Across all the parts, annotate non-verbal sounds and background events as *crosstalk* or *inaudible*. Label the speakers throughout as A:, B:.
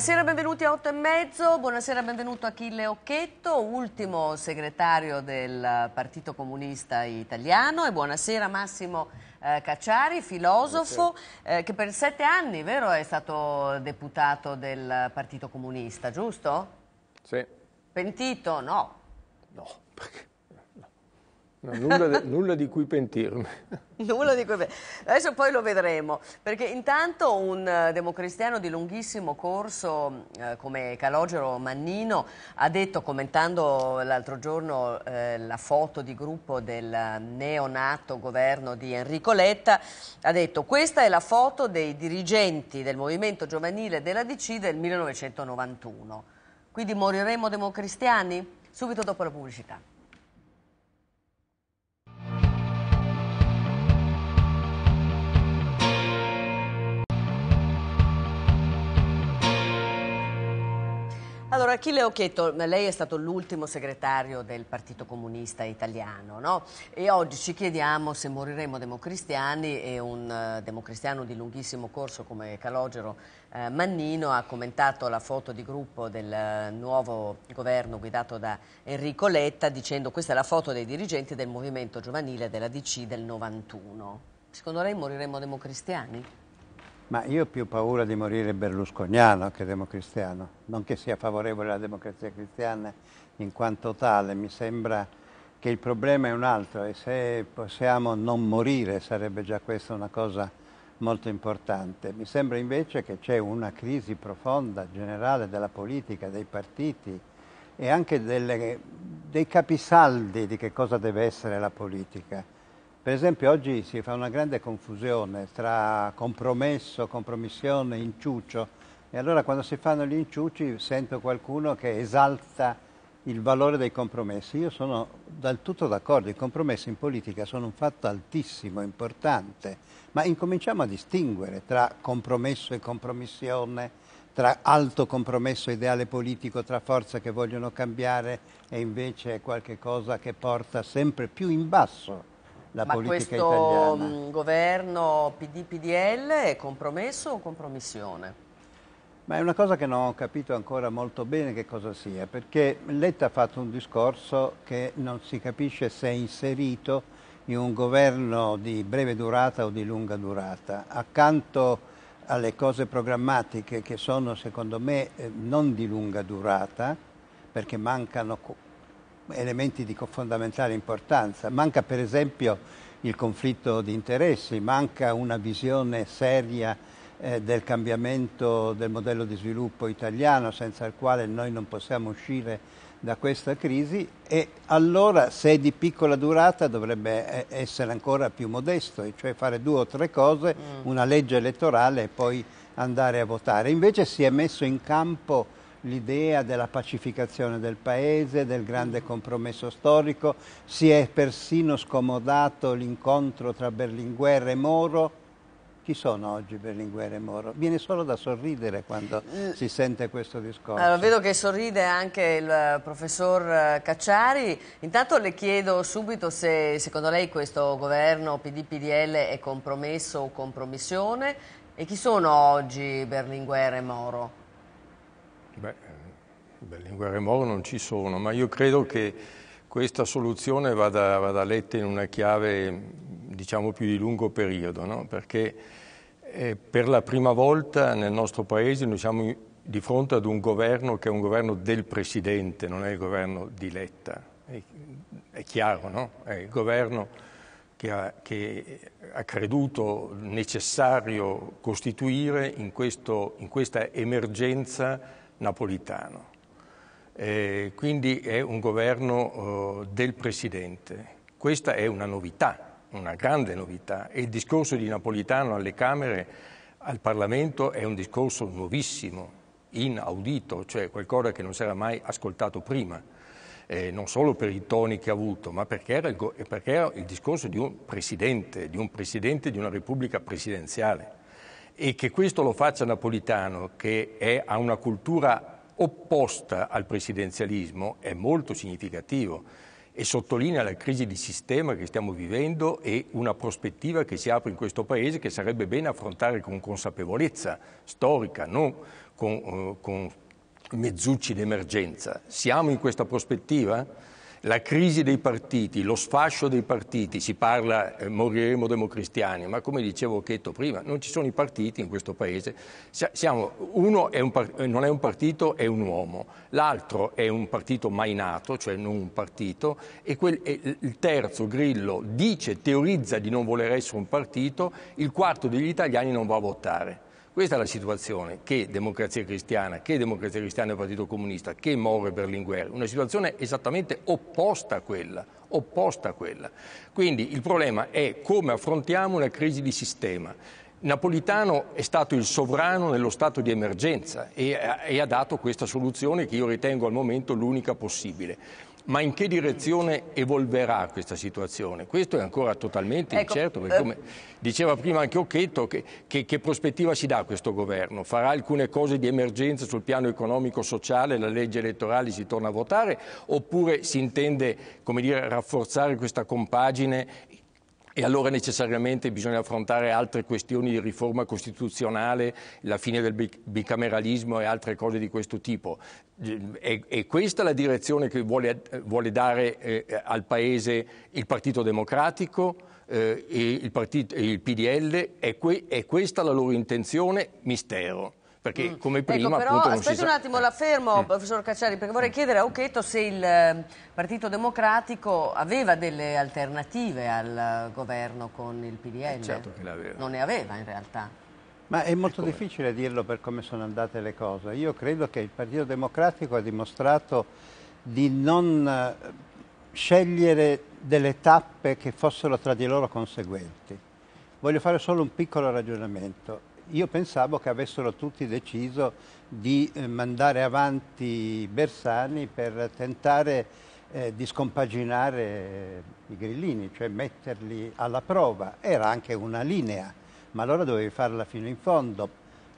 A: Buonasera, benvenuti a 8 e mezzo, buonasera, benvenuto Achille Occhetto, ultimo segretario del Partito Comunista Italiano e buonasera Massimo eh, Cacciari, filosofo eh, che per sette anni, vero, è stato deputato del Partito Comunista, giusto? Sì. Pentito? No. No, perché
B: No, nulla, nulla, di cui pentirmi.
A: *laughs* nulla di cui pentirmi. Adesso poi lo vedremo, perché intanto un eh, democristiano di lunghissimo corso mm, eh, come Calogero Mannino ha detto, commentando l'altro giorno eh, la foto di gruppo del neonato governo di Enrico Letta, ha detto questa è la foto dei dirigenti del movimento giovanile della DC del 1991. Quindi moriremo democristiani? Subito dopo la pubblicità. Allora, Achille Occhetto, lei è stato l'ultimo segretario del Partito Comunista Italiano, no? E oggi ci chiediamo se moriremo democristiani e un uh, democristiano di lunghissimo corso come Calogero uh, Mannino ha commentato la foto di gruppo del uh, nuovo governo guidato da Enrico Letta dicendo questa è la foto dei dirigenti del movimento giovanile della DC del 91. Secondo lei moriremo democristiani?
C: Ma io ho più paura di morire berlusconiano che democristiano, non che sia favorevole alla democrazia cristiana in quanto tale, mi sembra che il problema è un altro e se possiamo non morire sarebbe già questa una cosa molto importante. Mi sembra invece che c'è una crisi profonda generale della politica, dei partiti e anche delle, dei capisaldi di che cosa deve essere la politica per esempio oggi si fa una grande confusione tra compromesso, compromissione, inciuccio e allora quando si fanno gli inciucci sento qualcuno che esalta il valore dei compromessi. Io sono del tutto d'accordo, i compromessi in politica sono un fatto altissimo, importante, ma incominciamo a distinguere tra compromesso e compromissione, tra alto compromesso ideale politico, tra forze che vogliono cambiare e invece qualche cosa che porta sempre più in basso la Ma politica italiana. Ma mm,
A: questo governo PD-PDL è compromesso o compromissione?
C: Ma è una cosa che non ho capito ancora molto bene che cosa sia, perché Letta ha fatto un discorso che non si capisce se è inserito in un governo di breve durata o di lunga durata. Accanto alle cose programmatiche che sono secondo me eh, non di lunga durata, perché mancano elementi di fondamentale importanza. Manca per esempio il conflitto di interessi, manca una visione seria eh, del cambiamento del modello di sviluppo italiano senza il quale noi non possiamo uscire da questa crisi e allora se è di piccola durata dovrebbe eh, essere ancora più modesto, cioè fare due o tre cose, mm. una legge elettorale e poi andare a votare. Invece si è messo in campo l'idea della pacificazione del paese, del grande compromesso storico, si è persino scomodato l'incontro tra Berlinguer e Moro. Chi sono oggi Berlinguer e Moro? Viene solo da sorridere quando eh, si sente questo discorso. Allora,
A: vedo che sorride anche il eh, professor eh, Cacciari. Intanto le chiedo subito se secondo lei questo governo PD-PDL è compromesso o compromissione e chi sono oggi Berlinguer e Moro?
B: Beh, Berlinguer eh, Moro non ci sono, ma io credo che questa soluzione vada, vada letta in una chiave diciamo più di lungo periodo, no? perché eh, per la prima volta nel nostro Paese noi siamo di fronte ad un governo che è un governo del Presidente, non è il governo di Letta. È, è chiaro, no? È il governo che ha, che ha, creduto necessario costituire in, questo, in questa emergenza Napolitano. Eh, quindi è un governo eh, del Presidente. Questa è una novità, una grande novità. E il discorso di Napolitano alle Camere, al Parlamento, è un discorso nuovissimo, inaudito, cioè qualcosa che non si era mai ascoltato prima. Eh, non solo per i toni che ha avuto, ma perché era, il, perché era il discorso di un presidente, di un presidente di una repubblica presidenziale. E che questo lo faccia Napolitano, che è, ha una cultura opposta al presidenzialismo, è molto significativo e sottolinea la crisi di sistema che stiamo vivendo e una prospettiva che si apre in questo Paese che sarebbe bene affrontare con consapevolezza storica, non con, eh, con mezzucci d'emergenza. Siamo in questa prospettiva? la crisi dei partiti, lo sfascio dei partiti, si parla eh, moriremo democristiani, ma come dicevo Occhetto prima, non ci sono i partiti in questo paese, Siamo, uno è un, eh, non è un partito, è un uomo, l'altro è un partito mai nato, cioè non un partito, e, quel, e il terzo, Grillo, dice, teorizza di non voler essere un partito, il quarto degli italiani non va a votare. Questa è la situazione che Democrazia Cristiana, che Democrazia Cristiana e Partito Comunista, che More Berlinguer, una situazione esattamente opposta a quella, opposta a quella. Quindi il problema è come affrontiamo una crisi di sistema. Napolitano è stato il sovrano nello stato di emergenza e, e ha dato questa soluzione che io ritengo al momento l'unica possibile ma in che direzione evolverà questa situazione? Questo è ancora totalmente ecco. incerto, perché eh, come diceva prima anche Occhetto, che, che, che, prospettiva si dà a questo governo? Farà alcune cose di emergenza sul piano economico-sociale, la legge elettorale si torna a votare, oppure si intende come dire, rafforzare questa compagine e allora necessariamente bisogna affrontare altre questioni di riforma costituzionale, la fine del bicameralismo e altre cose di questo tipo. È, questa la direzione che vuole, vuole dare eh, al Paese il Partito Democratico eh, e il, partito, il PDL? È, que, è questa la loro intenzione? Mistero perché mm. come ecco, prima ecco, però, appunto non aspetti un attimo,
A: la fermo, mm. professor Cacciari, perché vorrei chiedere a Occhetto se il eh, Partito Democratico aveva delle alternative al governo con il PDL. Eh, certo che l'aveva. Non ne aveva in realtà.
C: Ma è molto difficile dirlo per come sono andate le cose. Io credo che il Partito Democratico ha dimostrato di non eh, scegliere delle tappe che fossero tra di loro conseguenti. Voglio fare solo un piccolo ragionamento io pensavo che avessero tutti deciso di eh, mandare avanti Bersani per tentare eh, di scompaginare eh, i grillini, cioè metterli alla prova. Era anche una linea, ma allora dovevi farla fino in fondo,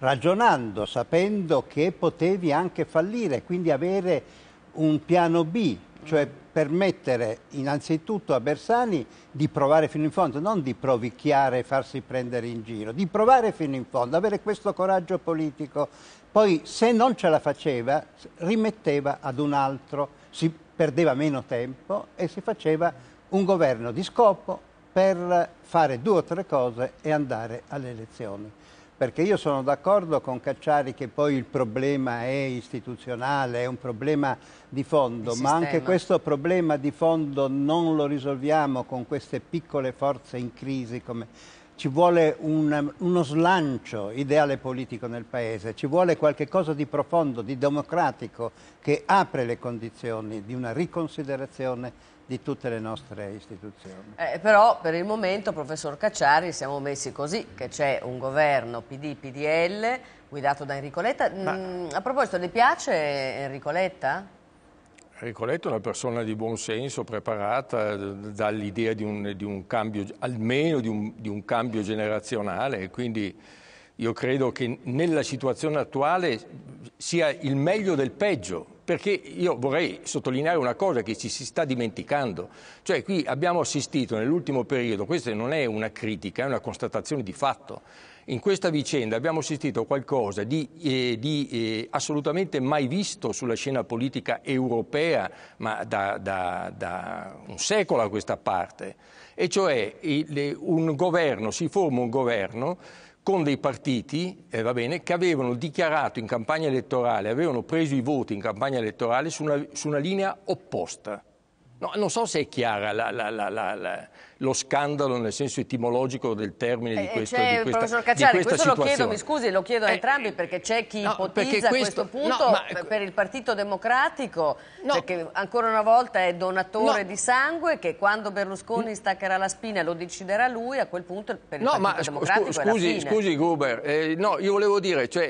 C: ragionando, sapendo che potevi anche fallire, quindi avere un piano B, cioè permettere innanzitutto a Bersani di provare fino in fondo, non di provicchiare e farsi prendere in giro, di provare fino in fondo, avere questo coraggio politico. Poi se non ce la faceva, rimetteva ad un altro, si perdeva meno tempo e si faceva un governo di scopo per fare due o tre cose e andare alle elezioni perché io sono d'accordo con Cacciari che poi il problema è istituzionale, è un problema di fondo, ma anche questo problema di fondo non lo risolviamo con queste piccole forze in crisi come ci vuole un, uno slancio ideale politico nel Paese, ci vuole qualcosa di profondo, di democratico, che apre le condizioni di una riconsiderazione di tutte le nostre istituzioni.
A: Eh, però per il momento, professor Cacciari, siamo messi così, che c'è un governo PD-PDL guidato da Enrico Letta. Ma... Mm, a proposito, le piace Enrico Letta?
B: Enrico Letta è una persona di buon senso, preparata dall'idea di, di un, cambio, almeno di un, di un cambio generazionale, quindi io credo che nella situazione attuale sia il meglio del peggio perché io vorrei sottolineare una cosa che ci si sta dimenticando, cioè qui abbiamo assistito nell'ultimo periodo, questa non è una critica, è una constatazione di fatto, in questa vicenda abbiamo assistito a qualcosa di, eh, di eh, assolutamente mai visto sulla scena politica europea, ma da, da, da un secolo a questa parte, e cioè il, un governo, si forma un governo con dei partiti eh, bene, che avevano dichiarato in campagna elettorale, avevano preso i voti in campagna elettorale su una, su una linea opposta. No, non so se è chiara la, la, la, lo scandalo nel senso etimologico del termine eh, eh di, questo, cioè, di questa, Cacciari, di questo situazione. lo chiedo, mi
A: scusi, lo chiedo a eh, entrambi perché c'è chi no, ipotizza questo, questo punto no, ma, per il Partito Democratico, no, cioè che ancora una volta è donatore di sangue, che quando Berlusconi mm. staccherà la spina lo deciderà lui, a quel punto per il no, Partito ma, Democratico scu- scusi,
B: scusi Gruber, eh, no, io volevo dire, cioè,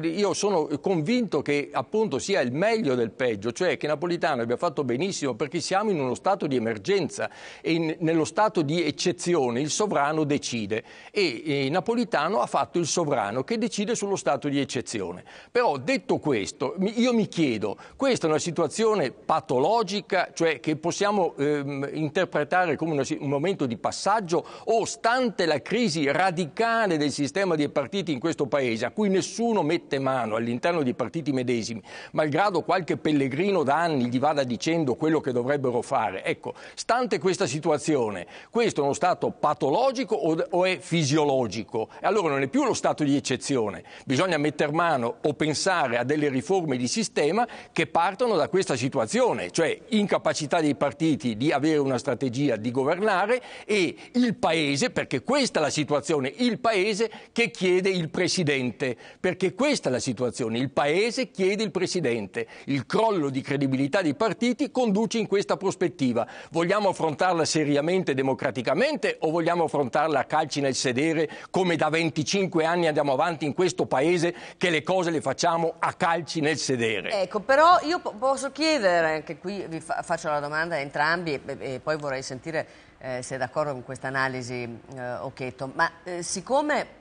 B: io sono convinto che appunto sia il meglio del peggio, cioè che Napolitano abbia fatto benissimo perché siamo siamo in uno stato di emergenza e in, nello stato di eccezione il sovrano decide e, e Napolitano ha fatto il sovrano che decide sullo stato di eccezione. Però detto questo, io mi chiedo, questa è una situazione patologica, cioè che possiamo ehm, interpretare come una, un momento di passaggio o stante la crisi radicale del sistema dei partiti in questo paese, a cui nessuno mette mano all'interno dei partiti medesimi, malgrado qualche pellegrino da anni gli vada dicendo quello che dovrebbero dovrebbero fare. Ecco, stante questa situazione, questo è uno stato patologico o, è fisiologico? E allora non è più lo stato di eccezione, bisogna metter mano o pensare a delle riforme di sistema che partono da questa situazione, cioè incapacità dei partiti di avere una strategia di governare e il Paese, perché questa è la situazione, il Paese che chiede il Presidente, perché questa è la situazione, il Paese chiede il Presidente, il crollo di credibilità dei partiti conduce in questa prospettiva? Vogliamo affrontarla seriamente, democraticamente o vogliamo affrontarla a calci nel sedere come da 25 anni andiamo avanti in questo paese che le cose le facciamo a calci nel sedere?
A: Ecco, però io posso chiedere, anche qui vi faccio la domanda a entrambi e poi vorrei sentire eh, se è d'accordo con questa analisi eh, Occhetto, ma eh, siccome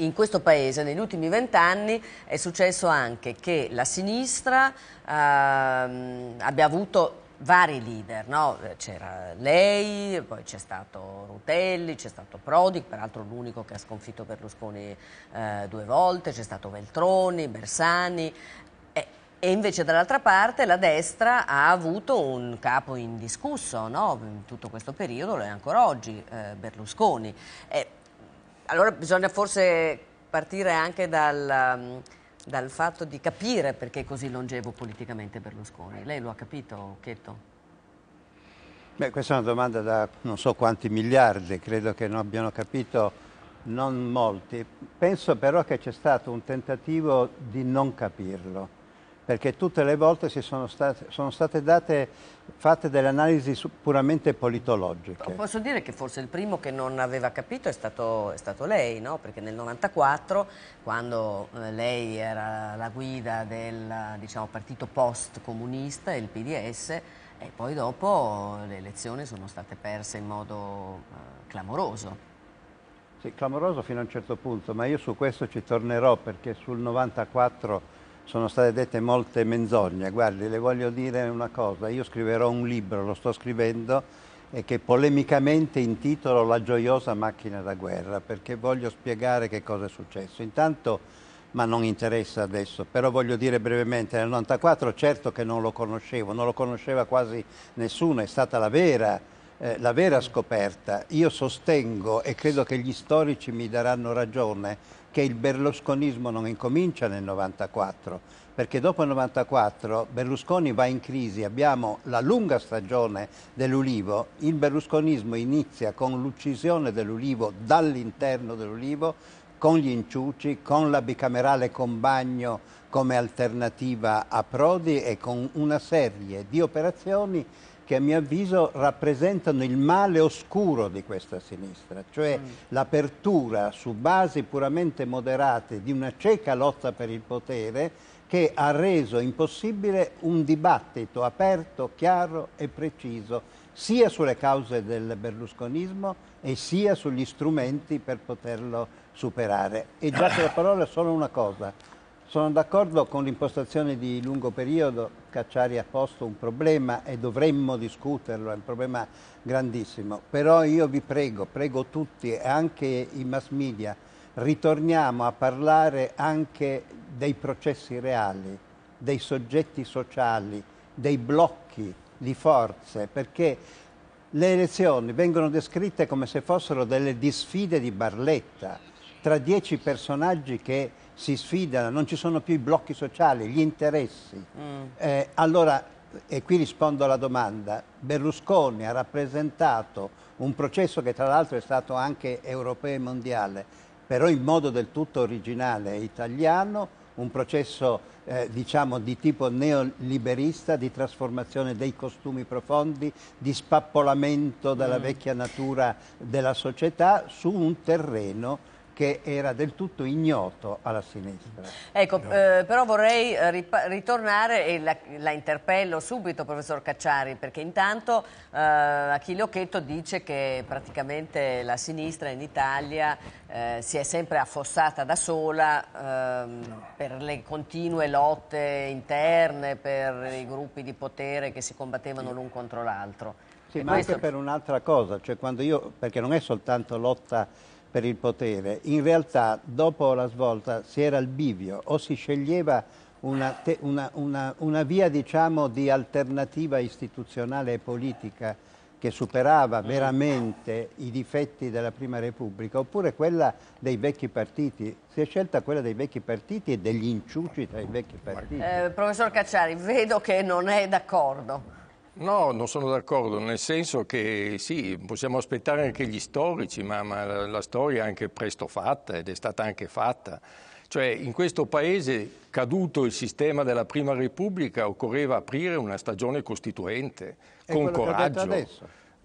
A: in questo paese negli ultimi vent'anni è successo anche che la sinistra ehm, abbia avuto vari leader, no? Eh, c'era lei, poi c'è stato Rutelli, c'è stato Prodi, peraltro l'unico che ha sconfitto Berlusconi eh, due volte, c'è stato Veltroni, Bersani. E, e invece dall'altra parte la destra ha avuto un capo indiscusso no? in tutto questo periodo, lo è ancora oggi, eh, Berlusconi. E, allora bisogna forse partire anche dal dal fatto di capire perché è così longevo politicamente Berlusconi. Lei lo ha capito,
C: Chetto? Beh, questa è una domanda da non so quanti miliardi, credo che non abbiano capito non molti. Penso però che c'è stato un tentativo di non capirlo perché tutte le volte sono state, sono, state, date, fatte delle analisi puramente politologiche.
A: Posso dire che forse il primo che non aveva capito è stato, è stato lei, no? perché nel 1994, quando eh, lei era la guida del diciamo, partito post-comunista, il PDS, e poi dopo le elezioni sono state perse in modo eh, clamoroso.
C: Sì, clamoroso fino a un certo punto, ma io su questo ci tornerò perché sul 94 sono state dette molte menzogne. Guardi, le voglio dire una cosa, io scriverò un libro, lo sto scrivendo, e che polemicamente intitolo La gioiosa macchina da guerra, perché voglio spiegare che cosa è successo. Intanto, ma non interessa adesso, però voglio dire brevemente, nel 94 certo che non lo conoscevo, non lo conosceva quasi nessuno, è stata la vera, eh, la vera scoperta. Io sostengo, e credo che gli storici mi daranno ragione, che il berlusconismo non incomincia nel 94, perché dopo il 94 Berlusconi va in crisi, abbiamo la lunga stagione dell'ulivo, il berlusconismo inizia con l'uccisione dell'ulivo dall'interno dell'ulivo, con gli inciuci, con la bicamerale con bagno come alternativa a Prodi e con una serie di operazioni che a mio avviso rappresentano il male oscuro di questa sinistra, cioè mm. l'apertura su basi puramente moderate di una cieca lotta per il potere che ha reso impossibile un dibattito aperto, chiaro e preciso sia sulle cause del berlusconismo e sia sugli strumenti per poterlo superare. E già che la parola è solo una cosa, sono d'accordo con l'impostazione di lungo periodo, Cacciari ha posto un problema e dovremmo discuterlo, è un problema grandissimo, però io vi prego, prego tutti e anche i mass media, ritorniamo a parlare anche dei processi reali, dei soggetti sociali, dei blocchi di forze, perché le elezioni vengono descritte come se fossero delle disfide di Barletta tra dieci personaggi che si sfidano, non ci sono più i blocchi sociali, gli interessi. Mm. Eh, allora, e qui rispondo alla domanda, Berlusconi ha rappresentato un processo che tra l'altro è stato anche europeo e mondiale, però in modo del tutto originale e italiano, un processo eh, diciamo di tipo neoliberista, di trasformazione dei costumi profondi, di spappolamento della mm. vecchia natura della società su un terreno che era del tutto ignoto alla sinistra.
A: Ecco, eh, però vorrei eh, ritornare e la, la, interpello subito, professor Cacciari, perché intanto eh, Achille Occhetto dice che praticamente la sinistra in Italia eh, si è sempre affossata da sola eh, no. per le continue lotte interne, per i gruppi di potere che si combattevano l'un contro l'altro.
C: Sì, e ma questo... anche per un'altra cosa, cioè quando io, perché non è soltanto lotta per il potere. In realtà dopo la svolta si era al bivio, o si sceglieva una, una, una, una via diciamo, di alternativa istituzionale e politica che superava mm. veramente i difetti della Prima Repubblica, oppure quella dei vecchi partiti. Si è scelta quella dei vecchi partiti e degli inciuci tra i vecchi partiti. Eh,
A: professor Cacciari, vedo che non è d'accordo.
B: No, non sono d'accordo, nel senso che sì, possiamo aspettare anche gli storici, ma, ma la, la storia è anche presto fatta ed è stata anche fatta. Cioè in questo paese, caduto il sistema della Prima Repubblica, occorreva aprire una stagione costituente, è con coraggio.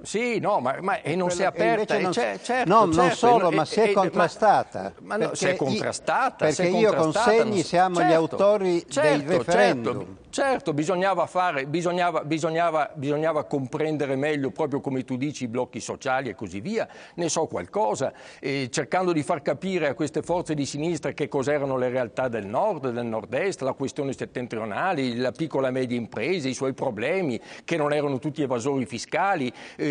B: Sì, no, ma, ma e non si è aperta. Eh, non, c'è, cioè, certo, no, certo, non solo, e, ma si è contrastata.
C: Ma, ma no, si è contrastata. Perché, perché contrastata, io consegni so. siamo certo, gli autori del certo, certo, referendum. Certo,
B: certo bisognava, fare, bisognava, bisognava, bisognava, comprendere meglio, proprio come tu dici, i blocchi sociali e così via, ne so qualcosa, e cercando di far capire a queste forze di sinistra che cos'erano le realtà del nord, del nord-est, la questione settentrionale, la piccola e media impresa, i suoi problemi, che non erano tutti evasori fiscali, eh,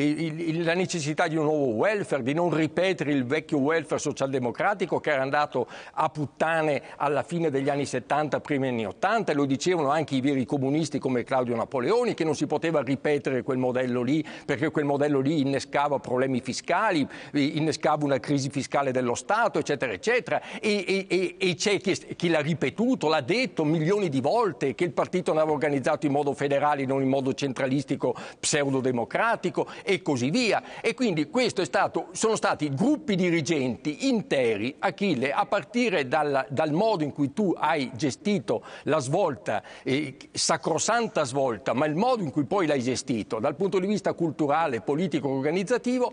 B: la necessità di un nuovo welfare, di non ripetere il vecchio welfare socialdemocratico che era andato a puttane alla fine degli anni 70, primi anni 80, lo dicevano anche i veri comunisti come Claudio Napoleoni, che non si poteva ripetere quel modello lì, perché quel modello lì innescava problemi fiscali, eh, innescava una crisi fiscale dello Stato, eccetera, eccetera. E, e, e c'è chi, chi l'ha ripetuto, l'ha detto milioni di volte che il partito andava organizzato in modo federale, non in modo centralistico, pseudodemocratico e così via. E quindi questo è stato, sono stati gruppi dirigenti interi, Achille, a partire dal, dal modo in cui tu hai gestito la svolta, eh, sacrosanta svolta, ma il modo in cui poi l'hai gestito dal punto di vista culturale, politico, organizzativo,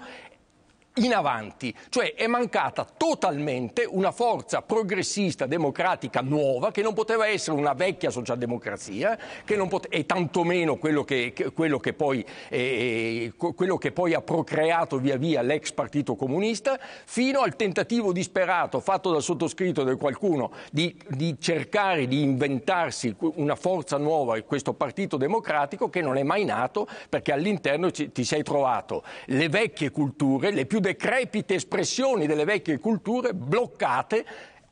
B: in avanti, cioè è mancata totalmente una forza progressista democratica nuova che non poteva essere una vecchia socialdemocrazia pote- e tantomeno quello che, quello, che poi, eh, eh quello che poi ha procreato via via l'ex partito comunista, fino al tentativo disperato fatto dal sottoscritto di qualcuno di, di cercare di inventarsi una forza nuova, questo partito democratico che non è mai nato perché all'interno ci, ti sei trovato le vecchie culture, le più decrepite espressioni delle vecchie culture bloccate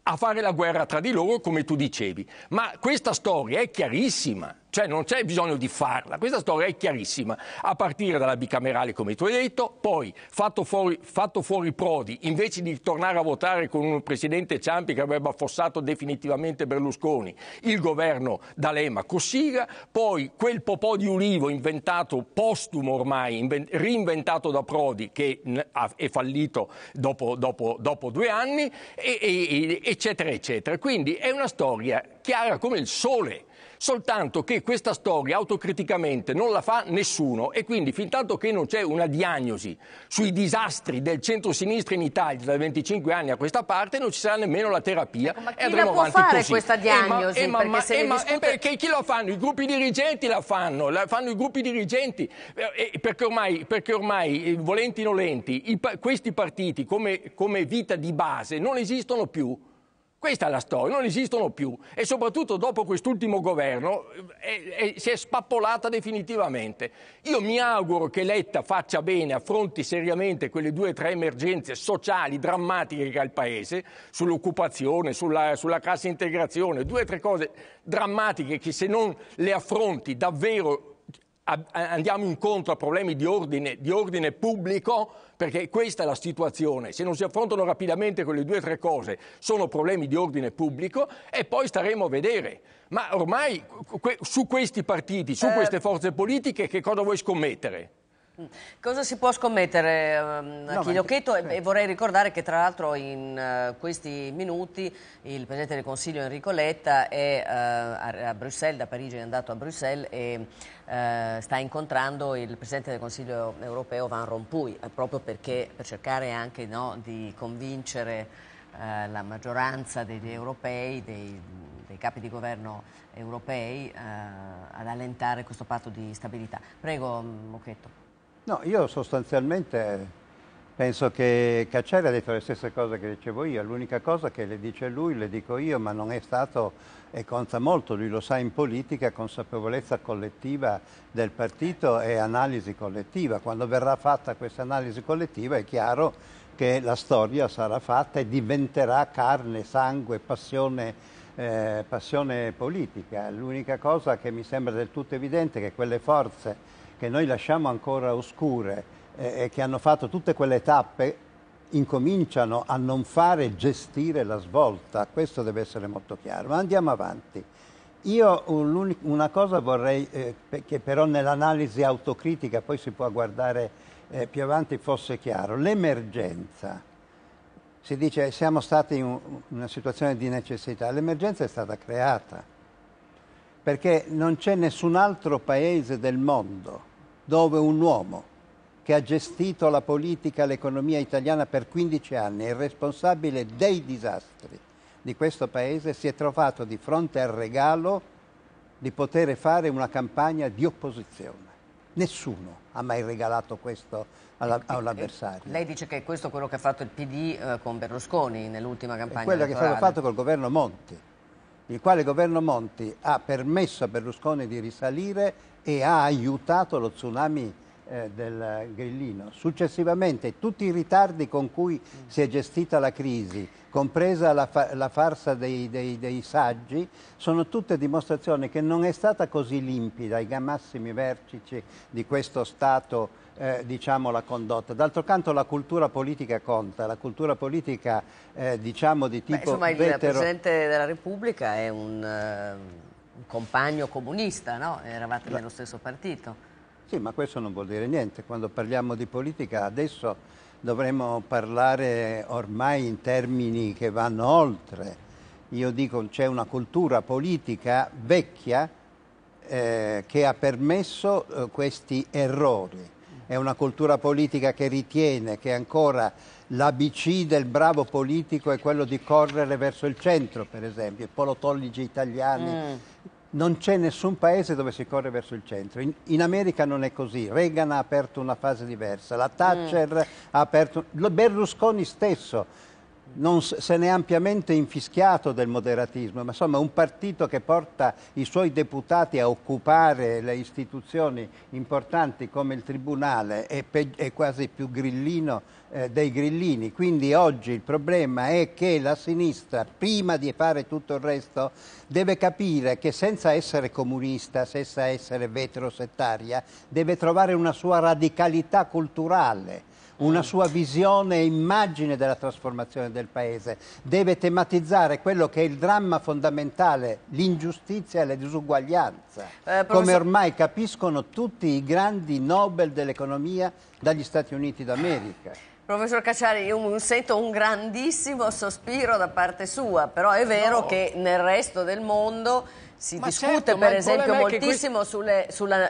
B: a fare la guerra tra di loro, come tu dicevi. Ma questa storia è chiarissima. Cioè non c'è bisogno di farla, questa storia è chiarissima, a partire dalla bicamerale come tu hai detto, poi fatto fuori, fatto fuori Prodi, invece di tornare a votare con un presidente Ciampi che avrebbe affossato definitivamente Berlusconi, il governo D'Alema-Cossiga, poi quel popò di Ulivo inventato postumo ormai, reinventato da Prodi che è fallito dopo, dopo, dopo due anni, e, e, eccetera eccetera. Quindi è una storia chiara come il sole. Soltanto che questa storia autocriticamente non la fa nessuno e quindi fin tanto che non c'è una diagnosi sui disastri del centro-sinistra in Italia da 25 anni a questa parte non ci sarà nemmeno la terapia ecco, ma e andremo avanti così. questa eh, diagnosi? E eh, ma, e ma, perché, e ma, eh, discute... perché, chi la fanno? I gruppi dirigenti la fanno, la fanno i gruppi dirigenti perché ormai, perché ormai volenti o nolenti i, questi partiti come, come vita di base non esistono più. Questa è la storia, non esistono più e soprattutto dopo quest'ultimo governo è, eh, è, eh, eh, si è spappolata definitivamente. Io mi auguro che Letta faccia bene, affronti seriamente quelle due o tre emergenze sociali drammatiche che ha il Paese, sull'occupazione, sulla, sulla cassa integrazione, due o tre cose drammatiche che se non le affronti davvero andiamo incontro a problemi di ordine, di ordine, pubblico perché questa è la situazione. Se non si affrontano rapidamente quelle due o tre cose sono problemi di ordine pubblico e poi staremo a vedere. Ma ormai su questi partiti, su eh. queste forze politiche che cosa vuoi scommettere?
A: Mm. Cosa si può scommettere, um, no, E, vorrei ricordare che tra l'altro in eh, questi minuti il Presidente del Consiglio Enrico Letta è eh, a, a Bruxelles, da Parigi è andato a Bruxelles e eh, sta incontrando il Presidente del Consiglio europeo Van Rompuy, eh, proprio perché per cercare anche no, di convincere eh, la maggioranza degli europei, dei, dei capi di governo europei, eh, ad allentare questo patto di stabilità. Prego, Mochetto.
C: No, io sostanzialmente Penso che Cacciari ha detto le stesse cose che dicevo io, l'unica cosa che le dice lui le dico io, ma non è stato e conta molto, lui lo sa in politica, consapevolezza collettiva del partito e analisi collettiva. Quando verrà fatta questa analisi collettiva è chiaro che la storia sarà fatta e diventerà carne, sangue, passione eh, passione politica. L'unica cosa che mi sembra del tutto evidente è che quelle forze che noi lasciamo ancora oscure eh, che hanno fatto tutte quelle tappe incominciano a non fare gestire la svolta, questo deve essere molto chiaro, ma andiamo avanti. Io un, una cosa vorrei eh, che però nell'analisi autocritica poi si può guardare eh, più avanti fosse chiaro, l'emergenza, si dice siamo stati in una situazione di necessità, l'emergenza è stata creata perché non c'è nessun altro paese del mondo dove un uomo che ha gestito la politica e l'economia italiana per 15 anni, il responsabile dei disastri di questo Paese, si è trovato di fronte al regalo di poter fare una campagna di opposizione. Nessuno ha mai regalato questo a un eh, avversario.
A: Lei dice che questo è quello che ha fatto
C: il PD eh, con Berlusconi nell'ultima campagna è quello elettorale. che è stato fatto col governo Monti, il quale governo Monti ha permesso a Berlusconi di risalire e ha aiutato lo tsunami eh, del grillino. Successivamente tutti i ritardi con cui si è gestita la crisi, compresa la, fa la farsa dei, dei, dei, saggi, sono tutte dimostrazioni che non è stata così limpida ai massimi vertici di questo Stato eh, diciamo, la condotta. D'altro canto la cultura politica conta, la cultura politica eh, diciamo di tipo... Beh, insomma vetero... il Presidente
A: della Repubblica è un, eh, un compagno comunista, no? Eravate nello stesso partito.
C: Sì, ma questo non vuol dire niente. Quando parliamo di politica adesso dovremmo parlare ormai in termini che vanno oltre. Io dico c'è una cultura politica vecchia eh, che ha permesso eh, questi errori. È una cultura politica che ritiene che ancora l'ABC del bravo politico è quello di correre verso il centro, per esempio, i politologi italiani. Mm non c'è nessun paese dove si corre verso il centro. In, in, America non è così. Reagan ha aperto una fase diversa, la mm. Thatcher mm. ha aperto... Berlusconi stesso non se ne è ampiamente infischiato del moderatismo, ma insomma un partito che porta i suoi deputati a occupare le istituzioni importanti come il Tribunale è, è quasi più grillino eh, dei grillini. Quindi oggi il problema è che la sinistra, prima di fare tutto il resto, deve capire che senza essere comunista, senza essere vetrosettaria, deve trovare una sua radicalità culturale una sua visione e immagine della trasformazione del Paese, deve tematizzare quello che è il dramma fondamentale, l'ingiustizia e la disuguaglianza, eh, professor... come ormai capiscono tutti i grandi Nobel dell'economia dagli Stati Uniti d'America.
A: Professor Cacciari, io sento un grandissimo sospiro da parte sua, però è vero no. che nel resto del mondo si ma discute certo, per esempio moltissimo questo... sulle, sulla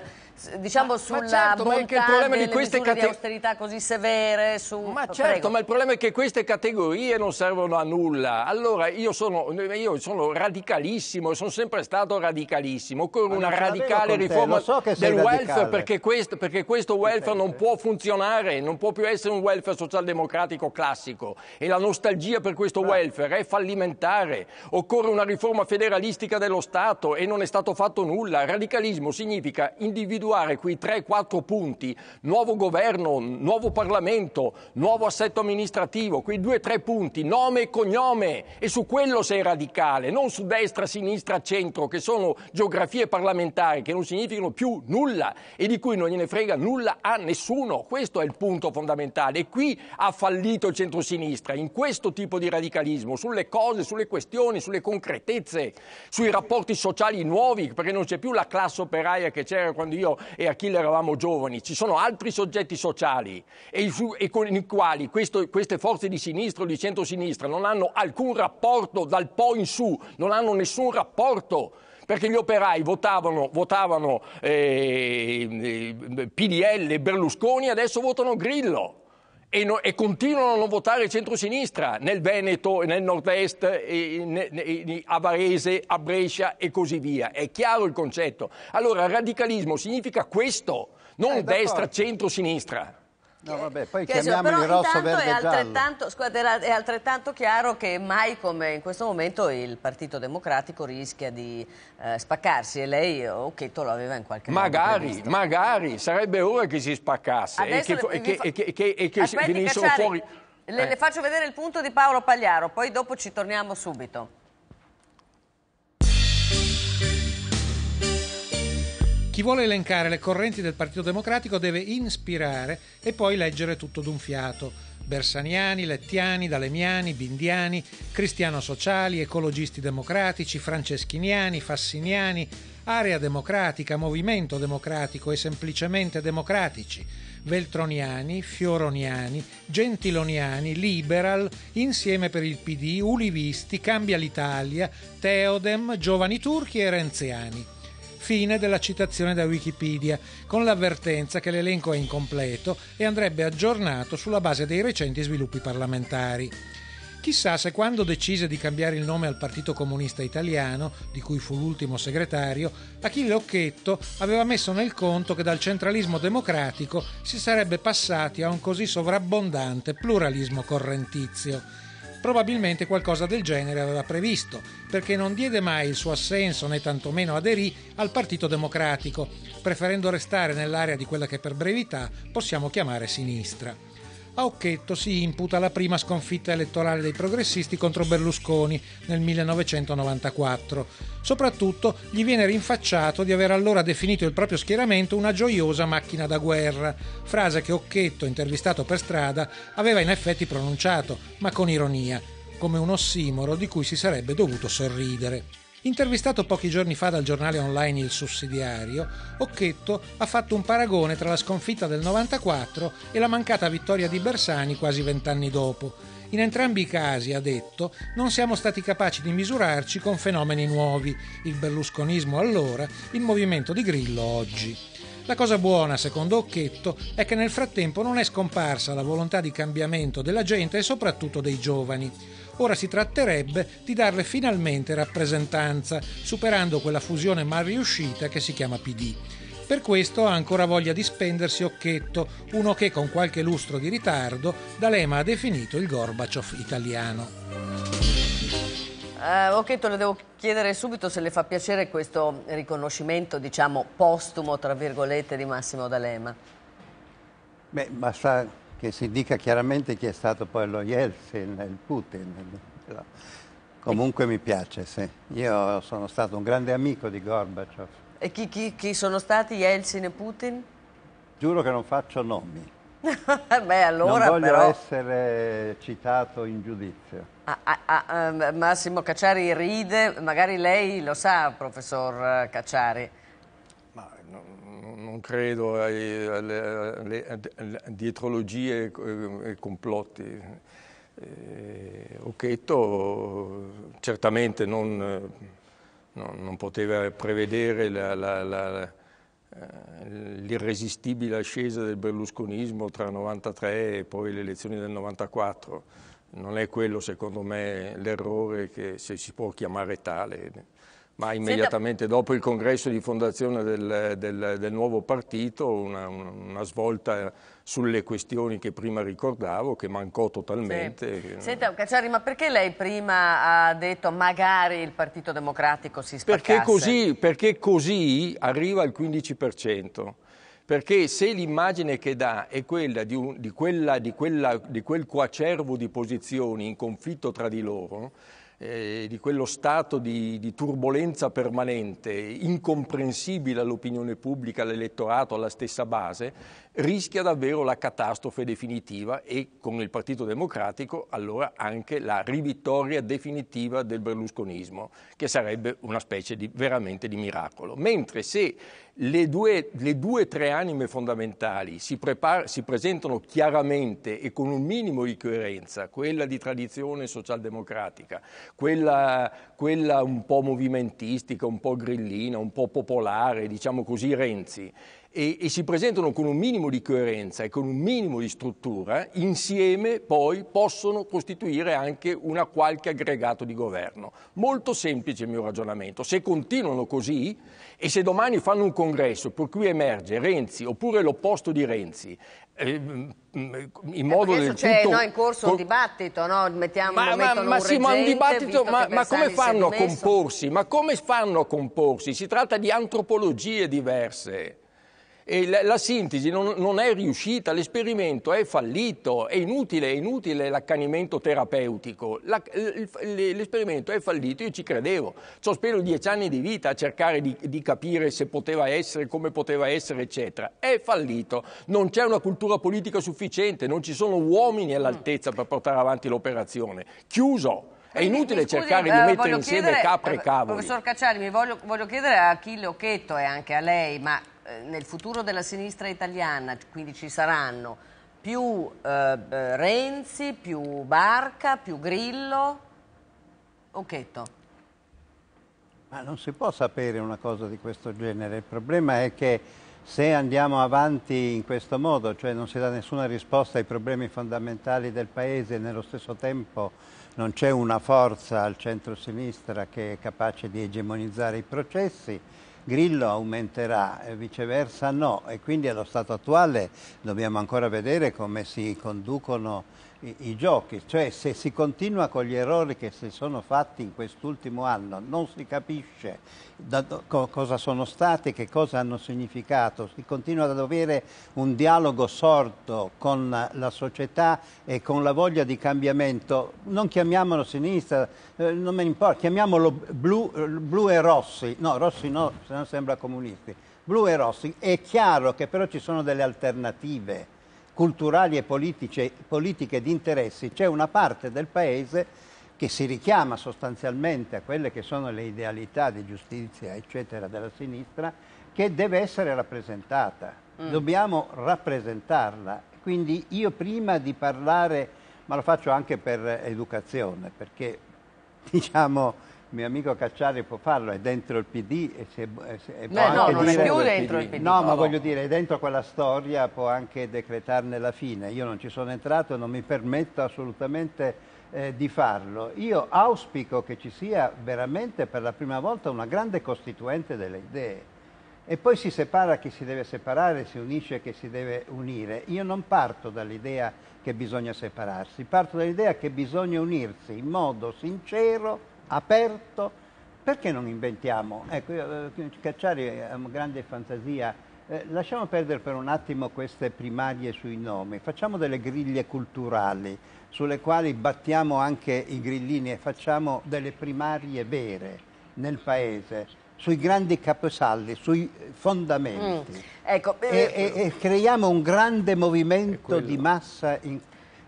A: diciamo ma, sulla ma certo, ma il problema di queste categorie austerità così severe su... Ma certo, Prego. ma il
B: problema è che queste categorie non servono a nulla. Allora io sono, io sono radicalissimo, sono sempre stato radicalissimo. Occorre una radicale riforma so del welfare perché questo, perché questo welfare non può funzionare, non può più essere un welfare socialdemocratico classico e la nostalgia per questo Beh. welfare è fallimentare. Occorre una riforma federalistica dello Stato e non è stato fatto nulla. Radicalismo significa individuare individuare quei 3-4 punti, nuovo governo, nuovo Parlamento, nuovo assetto amministrativo, quei 2-3 punti, nome e cognome, e su quello sei radicale, non su destra, sinistra, centro, che sono geografie parlamentari che non significano più nulla e di cui non gliene frega nulla a nessuno. Questo è il punto fondamentale. E qui ha fallito il centrosinistra, in questo tipo di radicalismo, sulle cose, sulle questioni, sulle concretezze, sui rapporti sociali nuovi, perché non c'è più la classe operaia che c'era quando io e a chi eravamo giovani, ci sono altri soggetti sociali e, e con i quali questo, queste forze di sinistra o di centrosinistra non hanno alcun rapporto dal po' in su, non hanno nessun rapporto perché gli operai votavano, votavano eh, eh PDL, Berlusconi, adesso votano Grillo e, no, e, continuano a non votare centrosinistra nel Veneto, nel nord-est, in, in, a Varese, a Brescia e così via. È chiaro il concetto. Allora, radicalismo significa questo, non eh, destra, centro-sinistra.
C: No, eh, vabbè, poi chiamiamoli però rosso, verde, è altrettanto,
A: giallo. È altrettanto chiaro che mai come in questo momento il Partito Democratico rischia di eh, spaccarsi e lei eh, Occhetto lo aveva in qualche magari, modo Magari,
B: magari, sarebbe ora che si spaccasse Adesso e che, le, e che, e che Aspetti, venissero Cacciari, fuori...
A: Le, eh. le faccio vedere il punto di Paolo Pagliaro, poi dopo ci torniamo subito.
D: Chi vuole elencare le correnti del Partito Democratico deve inspirare e poi leggere tutto d'un fiato. Bersaniani, Lettiani, Dalemiani, Bindiani, cristiano-sociali, ecologisti democratici, franceschiniani, fassiniani, area democratica, movimento democratico e semplicemente democratici, veltroniani, fioroniani, gentiloniani, liberal, insieme per il PD, ulivisti, cambia l'Italia, Teodem, giovani turchi e renziani. Fine della citazione da Wikipedia, con l'avvertenza che l'elenco è incompleto e andrebbe aggiornato sulla base dei recenti sviluppi parlamentari. Chissà se quando decise di cambiare il nome al Partito Comunista Italiano, di cui fu l'ultimo segretario, Achille Occhetto aveva messo nel conto che dal centralismo democratico si sarebbe passati a un così sovrabbondante pluralismo correntizio. Probabilmente qualcosa del genere aveva previsto, perché non diede mai il suo assenso né tantomeno aderì al Partito Democratico, preferendo restare nell'area di quella che per brevità possiamo chiamare sinistra. A Occhetto si imputa la prima sconfitta elettorale dei progressisti contro Berlusconi nel 1994. Soprattutto gli viene rinfacciato di aver allora definito il proprio schieramento una gioiosa macchina da guerra, frase che Occhetto, intervistato per strada, aveva in effetti pronunciato, ma con ironia, come un ossimoro di cui si sarebbe dovuto sorridere. Intervistato pochi giorni fa dal giornale online Il Sussidiario, Occhetto ha fatto un paragone tra la sconfitta del 94 e la mancata vittoria di Bersani quasi vent'anni dopo. In entrambi i casi, ha detto, non siamo stati capaci di misurarci con fenomeni nuovi, il berlusconismo allora, il movimento di Grillo oggi. La cosa buona, secondo Occhetto, è che nel frattempo non è scomparsa la volontà di cambiamento della gente e soprattutto dei giovani. Ora si tratterebbe di darle finalmente rappresentanza, superando quella fusione mal riuscita che si chiama PD. Per questo ha ancora voglia di spendersi Occhetto, uno che con qualche lustro di ritardo D'Alema ha definito il Gorbaciov italiano.
A: Eh, ok, te lo devo chiedere subito se le fa piacere questo riconoscimento, diciamo, postumo, tra virgolette, di Massimo
C: D'Alema. Beh, basta che si dica chiaramente chi è stato poi lo Yeltsin, il Putin. Comunque mi piace, sì. Io sono stato un grande amico di Gorbaciov.
A: E chi, chi, chi sono stati Yeltsin e Putin?
C: Giuro che non faccio nomi.
A: Eh, beh, allora, non voglio però...
C: essere citato in giudizio.
A: Ah, ah, ah, ehm, Massimo Cacciari ride, magari lei lo sa, professor eh, Cacciari.
B: Ma no, non credo alle, alle, alle dietrologie eh, e complotti. Eh, Occhetto certamente non, non, non poteva prevedere la, la, la eh, l'irresistibile ascesa del berlusconismo tra il 93 e poi le elezioni del 94. Non è quello, secondo me, l'errore che se si può chiamare tale ma immediatamente Senta... dopo il congresso di fondazione del, del, del nuovo partito, una, una, svolta sulle questioni che prima ricordavo, che mancò totalmente. Sì. Senta,
A: Cacciari, ma perché lei prima ha detto magari il Partito Democratico si spaccasse? Perché così,
B: perché così arriva al 15%. Perché se l'immagine che dà è quella di, un, di, quella, di, quella, di quel coacervo di posizioni in conflitto tra di loro, eh, di quello stato di, di turbolenza permanente, incomprensibile all'opinione pubblica, all'elettorato, alla stessa base, rischia davvero la catastrofe definitiva e con il Partito Democratico allora anche la rivittoria definitiva del berlusconismo, che sarebbe una specie di, veramente di miracolo. Mentre se le due, le due tre anime fondamentali si, prepar- si presentano chiaramente e con un minimo di coerenza, quella di tradizione socialdemocratica, quella, quella un po' movimentistica, un po' grillina, un po' popolare, diciamo così, Renzi, e, e si presentano con un minimo di coerenza e con un minimo di struttura, insieme poi possono costituire anche una qualche aggregato di governo. Molto semplice il mio ragionamento. Se continuano così e se domani fanno un congresso per cui emerge Renzi oppure l'opposto di Renzi, eh, mm, mm, in eh, modo eh, del tutto... C'è no, in corso un
A: dibattito, no? Mettiamo, ma, ma, ma, sì, ma, un dibattito, ma, ma come fanno a
B: comporsi? Ma come fanno a comporsi? Si tratta di antropologie diverse. E la, la sintesi non, non, è riuscita, l'esperimento è fallito, è inutile, è inutile l'accanimento terapeutico, la, l'esperimento è fallito, io ci credevo, ci ho speso dieci anni di vita a cercare di, di, capire se poteva essere, come poteva essere, eccetera, è fallito, non c'è una cultura politica sufficiente, non ci sono uomini all'altezza per portare avanti l'operazione, chiuso. È inutile scusi, cercare eh, di mettere insieme chiedere, capre e cavoli. Professor
A: Cacciari, mi voglio, voglio chiedere a Achille Occhetto e anche a lei, ma eh, nel futuro della sinistra italiana, quindi ci saranno più eh, eh Renzi, più Barca, più Grillo, Occhetto?
C: Ma non si può sapere una cosa di questo genere, il problema è che se andiamo avanti in questo modo, cioè non si dà nessuna risposta ai problemi fondamentali del Paese e nello stesso tempo non c'è una forza al centro-sinistra che è capace di egemonizzare i processi, Grillo aumenterà, viceversa no, e quindi allo stato attuale dobbiamo ancora vedere come si conducono i, i, giochi, cioè se si continua con gli errori che si sono fatti in quest'ultimo anno, non si capisce da, co, cosa sono stati, che cosa hanno significato, si continua ad avere un dialogo sordo con la società e con la voglia di cambiamento, non chiamiamolo sinistra, eh, non me ne importa, chiamiamolo blu, blu e rossi, no rossi no, se no sembra comunisti, blu e rossi, è chiaro che però ci sono delle alternative culturali e politiche, politiche di interessi, c'è una parte del Paese che si richiama sostanzialmente a quelle che sono le idealità di giustizia, eccetera, della sinistra, che deve essere rappresentata. Mm. Dobbiamo rappresentarla. Quindi io prima di parlare, ma lo faccio anche per educazione, perché *laughs* diciamo mio amico Cacciari può farlo, è dentro il PD e, se, e, se, e Beh, no, non è più dentro il PD. No, ma voglio dire, è dentro quella storia, può anche decretarne la fine. Io non ci sono entrato, non mi permetto assolutamente eh, di farlo. Io auspico che ci sia veramente per la prima volta una grande costituente delle idee. E poi si separa chi si deve separare, si unisce chi si deve unire. Io non parto dall'idea che bisogna separarsi, parto dall'idea che bisogna unirsi in modo sincero aperto, perché non inventiamo? Ecco, io, eh, Cacciari ha una grande fantasia, eh, lasciamo perdere per un attimo queste primarie sui nomi, facciamo delle griglie culturali sulle quali battiamo anche i grillini e facciamo delle primarie vere nel paese sui grandi caposaldi, sui mm. fondamenti mm, ecco, e, eh, e, e, creiamo un grande movimento di massa in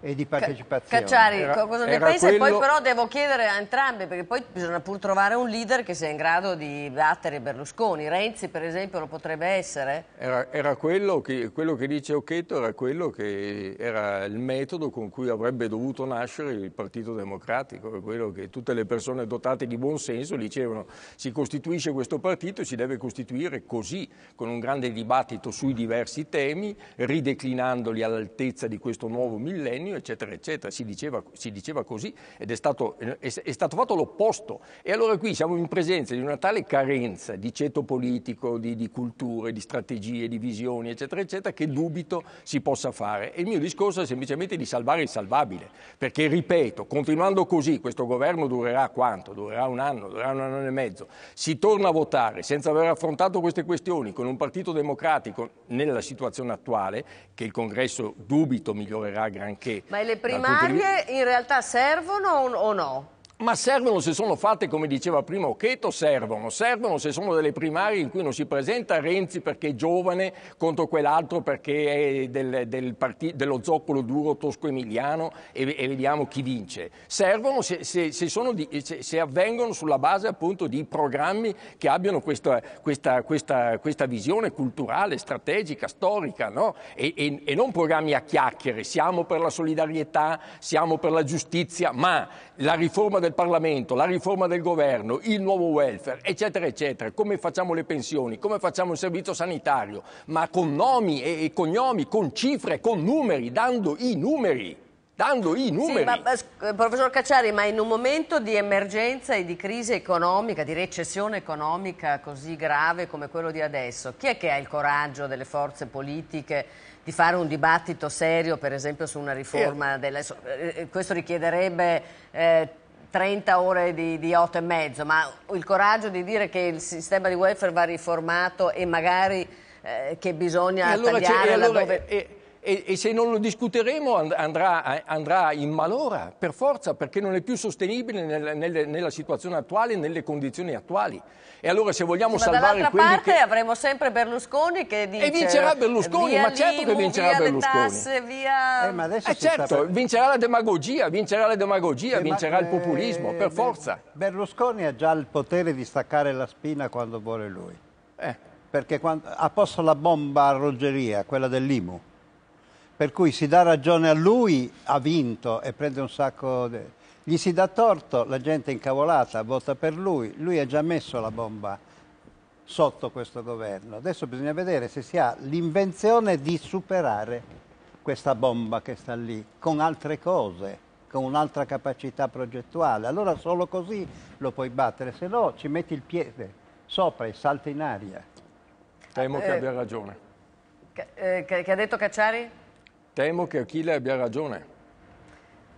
C: e di partecipazione. Cacciari, era, cosa ne pensa? Quello... E poi però
A: devo chiedere a entrambi, perché poi bisogna pur trovare un leader che sia in grado di battere Berlusconi. Renzi, per esempio, lo potrebbe essere?
B: Era, era quello, che, quello, che, dice Occhetto, era quello che era il metodo con cui avrebbe dovuto nascere il Partito Democratico, quello che tutte le persone dotate di buon senso dicevano si costituisce questo partito e si deve costituire così, con un grande dibattito sui diversi temi, rideclinandoli all'altezza di questo nuovo millennio eccetera, eccetera. Si diceva, si diceva così ed è stato, è, è stato fatto l'opposto. E allora qui siamo in presenza di una tale carenza di ceto politico, di, di culture, di strategie, di visioni, eccetera, eccetera, che dubito si possa fare. E il mio discorso è semplicemente di salvare il salvabile, perché ripeto, continuando così, questo governo durerà quanto? Durerà un anno, durerà un anno e mezzo. Si torna a votare senza aver affrontato queste questioni con un partito democratico nella situazione attuale, che il congresso dubito migliorerà granché,
A: ma le primarie in realtà servono o no?
B: ma servono se sono fatte, come diceva prima Occhetto, servono, servono se sono delle primarie in cui non si presenta Renzi perché è giovane contro quell'altro perché è del, del partito, dello zoccolo duro tosco-emiliano e, e, vediamo chi vince. Servono se, se, se, di, se, avvengono sulla base appunto di programmi che abbiano questa, questa, questa, questa visione culturale, strategica, storica no? e, e, e non programmi a chiacchiere, siamo per la solidarietà, siamo per la giustizia, ma la riforma del del Parlamento, la riforma del governo, il nuovo welfare, eccetera, eccetera, come facciamo le pensioni, come facciamo il servizio sanitario, ma con nomi e cognomi, con cifre, con numeri, dando i numeri dando i numeri.
A: Sì, ma, eh, professor Cacciari, ma in un momento di emergenza e di crisi economica, di recessione economica così grave come quello di adesso, chi è che ha il coraggio delle forze politiche di fare un dibattito serio, per esempio, su una riforma? Della... Eh, eh, questo richiederebbe... Eh, 30 ore di, di 8 e mezzo, ma il coraggio di dire che il sistema di welfare va riformato e magari eh, che bisogna e allora tagliare e allora,
B: e, e se non lo discuteremo andrà, andrà, in malora, per forza, perché non è più sostenibile nel, nel, nella situazione attuale, nelle condizioni attuali. E allora se vogliamo sì, salvare quelli parte
A: che... avremo sempre Berlusconi che dice... E vincerà Berlusconi, ma certo che vincerà via Berlusconi. Tasse, via... Eh, ma eh certo, sta...
C: vincerà la demagogia,
B: vincerà la demagogia, eh, vincerà ma... il populismo, per forza.
C: Berlusconi ha già il potere di staccare la spina quando vuole lui. Eh. Perché quando... ha posto la bomba a Rogeria, quella dell'Imu per cui si dà ragione a lui, ha vinto e prende un sacco... De... Gli si dà torto, la gente è incavolata, vota per lui, lui ha già messo la bomba sotto questo governo. Adesso bisogna vedere se si ha l'invenzione di superare questa bomba che sta lì con altre cose, con un'altra capacità progettuale. Allora solo così lo puoi battere, se no ci metti il piede sopra e salta in aria. Temo eh, che abbia ragione.
A: Che, eh, che ha detto Cacciari?
B: Temo che Achille abbia ragione.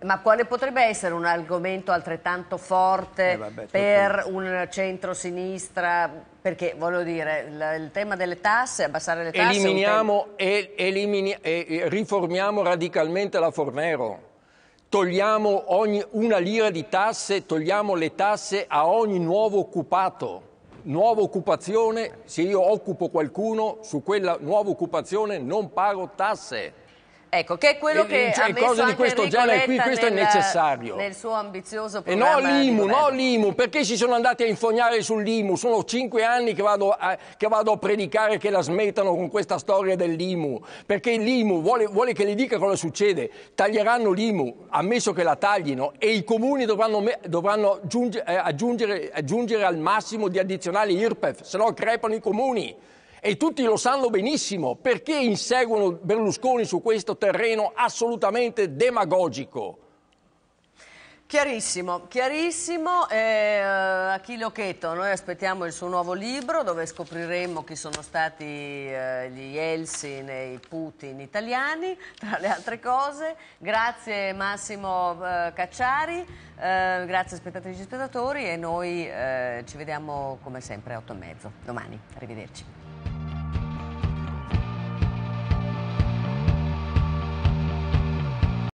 A: Ma quale potrebbe essere un argomento altrettanto forte eh vabbè, per un centro-sinistra? Perché voglio dire, il, tema delle tasse, abbassare le tasse. Eliminiamo
B: e elimini, riformiamo radicalmente la Fornero. Togliamo ogni, una lira di tasse, togliamo le tasse a ogni nuovo occupato. Nuova occupazione, se io occupo qualcuno, su quella nuova occupazione non
A: pago tasse. Ecco, che è quello e, che cioè, ha messo cose di questo genere qui, questo nel, è necessario. Nel suo ambizioso programma. E no l'IMU, no
B: l'IMU, perché si sono andati a infognare sull'IMU? Sono cinque anni che vado, a, che vado a predicare che la smettano con questa storia dell'IMU, perché l'IMU vuole, vuole che le dica cosa succede. Taglieranno l'IMU, ammesso che la taglino, e i comuni dovranno, dovranno giunge, eh, aggiungere, aggiungere al massimo di addizionali IRPEF, se no crepano i comuni e tutti lo sanno benissimo, perché inseguono Berlusconi su questo terreno assolutamente demagogico?
A: Chiarissimo, chiarissimo. Eh, eh Achille Occhetto, noi aspettiamo il suo nuovo libro dove scopriremo chi sono stati eh, gli Elsin e i Putin italiani, *laughs* tra le altre cose. Grazie Massimo eh, Cacciari, eh, grazie spettatrici e spettatori e noi eh, ci vediamo come sempre a 8 e mezzo domani. Arrivederci.